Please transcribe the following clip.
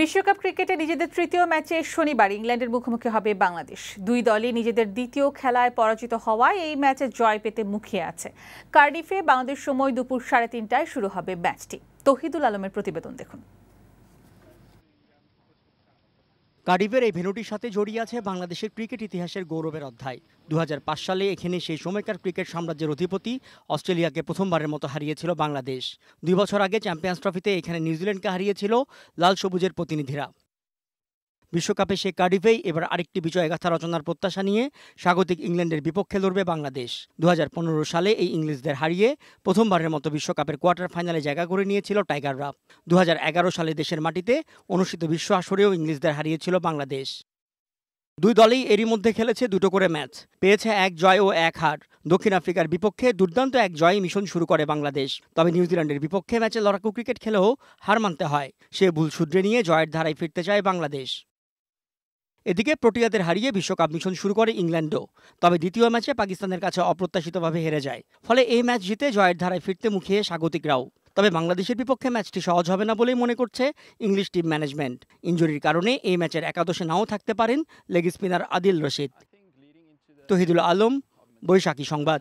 বিশ্বকাপ ক্রিকেটে নিজেদের তৃতীয় ম্যাচে শনিবার ইংল্যান্ডের মুখোমুখি হবে বাংলাদেশ দুই দলই নিজেদের দ্বিতীয় খেলায় পরাজিত হওয়ায় এই ম্যাচে জয় পেতে মুখিয়ে আছে কার্ডিফে বাংলাদেশ সময় দুপুর সাড়ে তিনটায় শুরু হবে ম্যাচটি তহিদুল আলমের প্রতিবেদন দেখুন কার্ডিফের এই ভেনুটির সাথে জড়িয়ে আছে বাংলাদেশের ক্রিকেট ইতিহাসের গৌরবের অধ্যায় দু সালে এখানে সেই সময়কার ক্রিকেট সাম্রাজ্যের অধিপতি অস্ট্রেলিয়াকে প্রথমবারের মতো হারিয়েছিল বাংলাদেশ দুই বছর আগে চ্যাম্পিয়ন্স ট্রফিতে এখানে নিউজিল্যান্ডকে হারিয়েছিল লাল সবুজের প্রতিনিধিরা বিশ্বকাপে সে কার্ডিফেই এবার আরেকটি বিজয়গাথা রচনার প্রত্যাশা নিয়ে স্বাগতিক ইংল্যান্ডের বিপক্ষে লড়বে বাংলাদেশ দু সালে এই ইংলিশদের হারিয়ে প্রথমবারের মতো বিশ্বকাপের কোয়ার্টার ফাইনালে জায়গা করে নিয়েছিল টাইগাররা দু সালে দেশের মাটিতে অনুষ্ঠিত বিশ্ব আসরেও ইংলিশদের হারিয়েছিল বাংলাদেশ দুই দলেই এরই মধ্যে খেলেছে দুটো করে ম্যাচ পেয়েছে এক জয় ও এক হার দক্ষিণ আফ্রিকার বিপক্ষে দুর্দান্ত এক জয় মিশন শুরু করে বাংলাদেশ তবে নিউজিল্যান্ডের বিপক্ষে ম্যাচে লড়াকু ক্রিকেট খেলেও হার মানতে হয় সে ভুল শুধরে নিয়ে জয়ের ধারায় ফিরতে চায় বাংলাদেশ এদিকে প্রোটিয়াদের হারিয়ে বিশ্বকাপ মিশন শুরু করে ইংল্যান্ডও তবে দ্বিতীয় ম্যাচে পাকিস্তানের কাছে অপ্রত্যাশিতভাবে হেরে যায় ফলে এই ম্যাচ জিতে জয়ের ধারায় ফিরতে মুখিয়ে স্বাগতিকরাও তবে বাংলাদেশের বিপক্ষে ম্যাচটি সহজ হবে না বলেই মনে করছে ইংলিশ টিম ম্যানেজমেন্ট ইঞ্জুরির কারণে এই ম্যাচের একাদশে নাও থাকতে পারেন লেগ স্পিনার আদিল রশিদ তহিদুল আলম বৈশাখী সংবাদ